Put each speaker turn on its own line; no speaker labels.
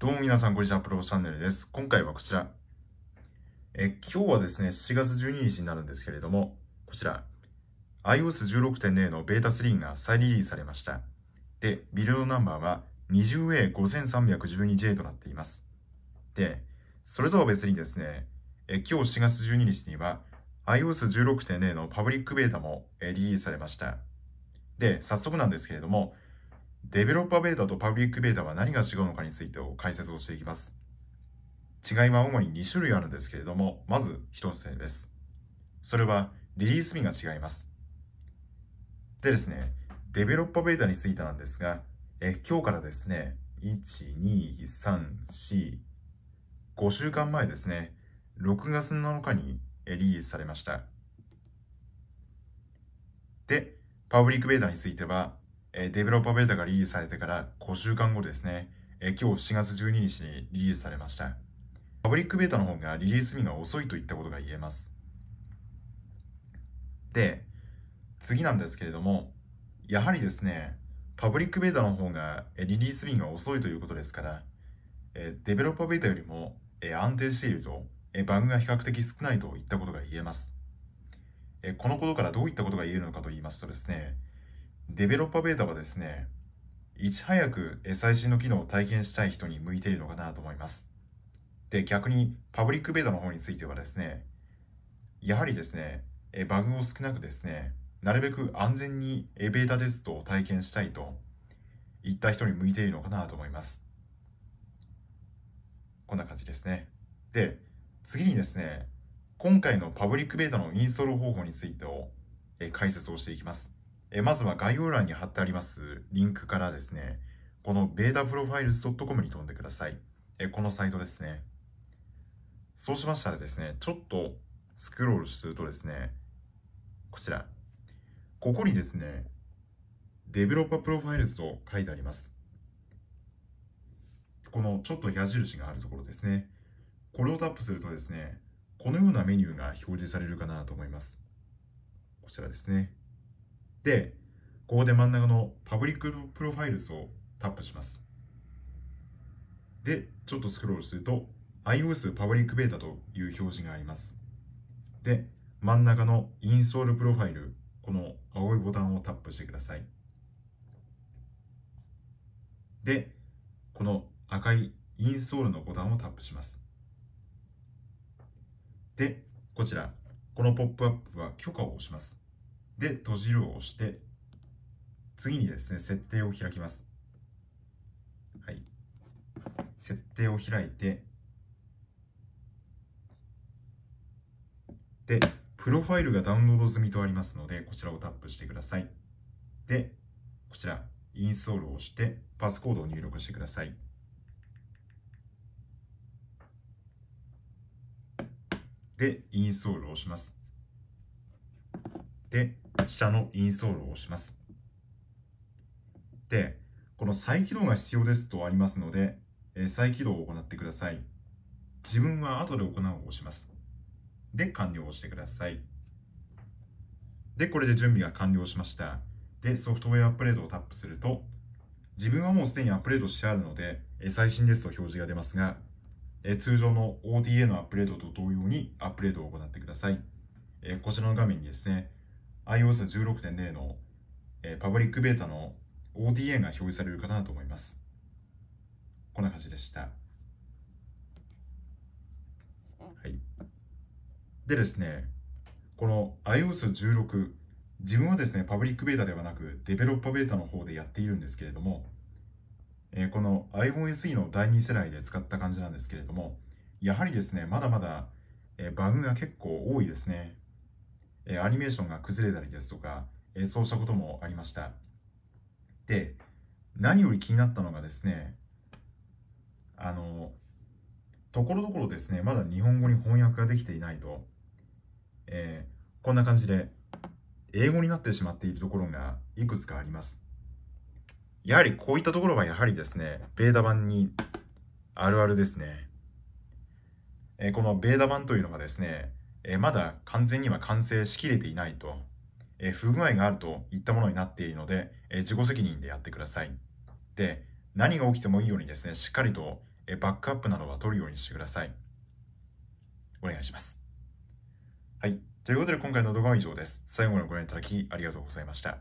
どうも皆さん、こんにちは。プロチャンネルです。今回はこちら。え、今日はですね、7月12日になるんですけれども、こちら、iOS16.0 のベータ3が再リリースされました。で、ビルドナンバーは 20A5312J となっています。で、それとは別にですね、え今日7月12日には iOS16.0 のパブリックベータもリリースされました。で、早速なんですけれども、デベロッパーベータとパブリックベータは何が違うのかについてを解説をしていきます。違いは主に2種類あるんですけれども、まず1つ目です。それはリリース日が違います。でですね、デベロッパーベータについてなんですが、え今日からですね、1、2、3、4、5週間前ですね、6月7日にリリースされました。で、パブリックベータについては、えデベロッパーベータがリリースされてから5週間後ですね、え今日7月12日にリリースされました。パブリックベータの方がリリース日が遅いといったことが言えます。で、次なんですけれども、やはりですね、パブリックベータの方がリリース日が遅いということですから、デベロッパーベータよりも安定していると、バグが比較的少ないといったことが言えます。このことからどういったことが言えるのかと言いますとですね、デベロッパーベータはですね、いち早く最新の機能を体験したい人に向いているのかなと思います。で、逆にパブリックベータの方についてはですね、やはりですね、バグを少なくですね、なるべく安全にベータテストを体験したいといった人に向いているのかなと思います。こんな感じですね。で、次にですね、今回のパブリックベータのインストール方法についてを解説をしていきます。えまずは概要欄に貼ってありますリンクからですね、この betaprofiles.com に飛んでください。えこのサイトですね。そうしましたらですね、ちょっとスクロールするとですね、こちら。ここにですね、デベロッパープロファイルズと書いてあります。このちょっと矢印があるところですね。これをタップするとですね、このようなメニューが表示されるかなと思います。こちらですね。で、ここで真ん中のパブリックプロファイルスをタップします。で、ちょっとスクロールすると、iOS パブリックベータという表示があります。で、真ん中のインストールプロファイル、この青いボタンをタップしてください。で、この赤いインストールのボタンをタップします。で、こちら、このポップアップは許可を押します。で、閉じるを押して、次にですね、設定を開きます。はい。設定を開いて、で、プロファイルがダウンロード済みとありますので、こちらをタップしてください。で、こちら、インストールをして、パスコードを入力してください。で、インストールをします。で、下のイントールを押します。で、この再起動が必要ですとありますので、え再起動を行ってください。自分は後で行うを押します。で、完了をしてください。で、これで準備が完了しました。で、ソフトウェアアップデートをタップすると、自分はもうすでにアップデートしてあるので、え最新ですと表示が出ますが、え通常の OTA のアップデートと同様にアップデートを行ってください。えこちらの画面にですね、iOS16.0 の、えー、パブリックベータの ODA が表示されるかなと思います。こんな感じでした。はい、でですね、この iOS16、自分はですね、パブリックベータではなく、デベロッパベータの方でやっているんですけれども、えー、この iPhone SE の第2世代で使った感じなんですけれども、やはりですね、まだまだ、えー、バグが結構多いですね。えアニメーションが崩れたりですとか、えそうしたこともありましたで何より気になったのがですねあのところどころですねまだ日本語に翻訳ができていないと、えー、こんな感じで英語になってしまっているところがいくつかありますやはりこういったところはやはりですねベータ版にあるあるですね、えー、このベータ版というのがですねえまだ完全には完成しきれていないと、え不具合があるといったものになっているので、え自己責任でやってください。で、何が起きてもいいようにですね、しっかりと、えバックアップなどは取るようにしてください。お願いします。はい。ということで今回の動画は以上です。最後までご覧いただきありがとうございました。